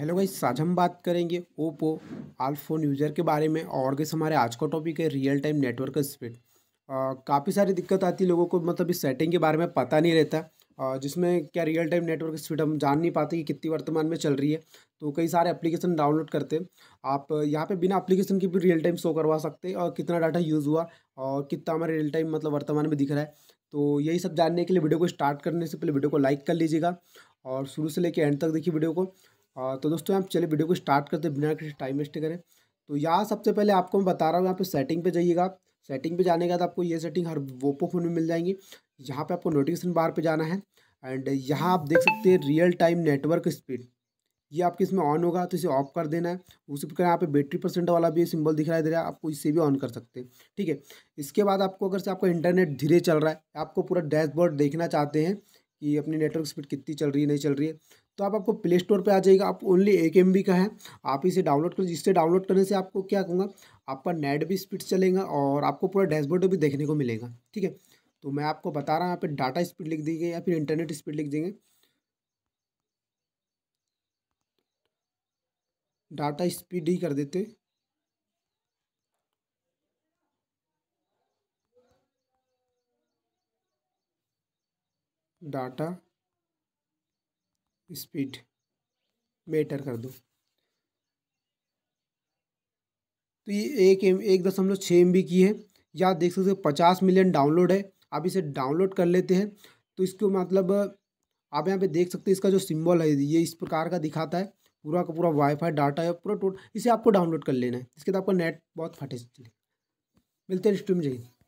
hello भाई आज हम बात करेंगे ओप्पो आलफोन यूज़र के बारे में और गैस हमारे आज का टॉपिक है रियल टाइम नेटवर्क स्पीड काफ़ी सारी दिक्कत आती है लोगों को मतलब इस सेटिंग के बारे में पता नहीं रहता आ, जिसमें क्या रियल टाइम नेटवर्क स्पीड हम जान नहीं पाते कि कितनी वर्तमान में चल रही है तो कई सारे एप्लीकेशन डाउनलोड करते हैं आप यहाँ पर बिना अप्लीकेशन के भी रियल टाइम शो करवा सकते हैं और कितना डाटा यूज़ हुआ और कितना हमारा रियल टाइम मतलब वर्तमान में दिख रहा है तो यही सब जानने के लिए वीडियो को स्टार्ट करने से पहले वीडियो को लाइक कर लीजिएगा और शुरू से लेकर एंड तक देखिए वीडियो को तो दोस्तों आप चलिए वीडियो को स्टार्ट करते हैं बिना किसी टाइम वेस्ट करें तो यहाँ सबसे पहले आपको मैं बता रहा हूँ यहाँ पे सेटिंग पे जाइएगा सेटिंग पे जाने के बाद आपको ये सेटिंग हर वोपो फ़ोन में मिल जाएंगी यहाँ पे आपको नोटिफिकेशन बार पे जाना है एंड यहाँ आप देख सकते हैं रियल टाइम नेटवर्क स्पीड ये आपके इसमें ऑन होगा तो इसे ऑफ कर देना है उसी प्रकार यहाँ पे बैटरी परसेंट वाला भी सिंबल दिखाई दे रहा है आपको इसे भी ऑन कर सकते हैं ठीक है इसके बाद आपको अगर से आपका इंटरनेट धीरे चल रहा है आपको पूरा डैशबोर्ड देखना चाहते हैं कि अपनी नेटवर्क स्पीड कितनी चल रही है नहीं चल रही है तो आप आपको प्ले स्टोर पर आ जाएगा आप ओनली एक एम का है आप इसे डाउनलोड कर इससे डाउनलोड करने से आपको क्या कहूँगा आपका नेट भी स्पीड चलेगा और आपको पूरा डैशबोर्ड भी देखने को मिलेगा ठीक है तो मैं आपको बता रहा हूँ यहाँ पे डाटा स्पीड लिख देंगे या फिर इंटरनेट स्पीड लिख देंगे डाटा स्पीड ही कर देते डाटा स्पीड मेटर कर दो तो ये एक एम एक दशमलव छः एम की है या देख सकते हो पचास मिलियन डाउनलोड है आप इसे डाउनलोड कर लेते हैं तो इसको मतलब आप यहाँ पे देख सकते हैं इसका जो सिंबल है ये इस प्रकार का दिखाता है पूरा का पूरा वाईफाई डाटा है पूरा टोटल इसे आपको डाउनलोड कर लेना है इसके बाद आपका नेट बहुत फटे मिलते हैं स्ट्रीम जाइए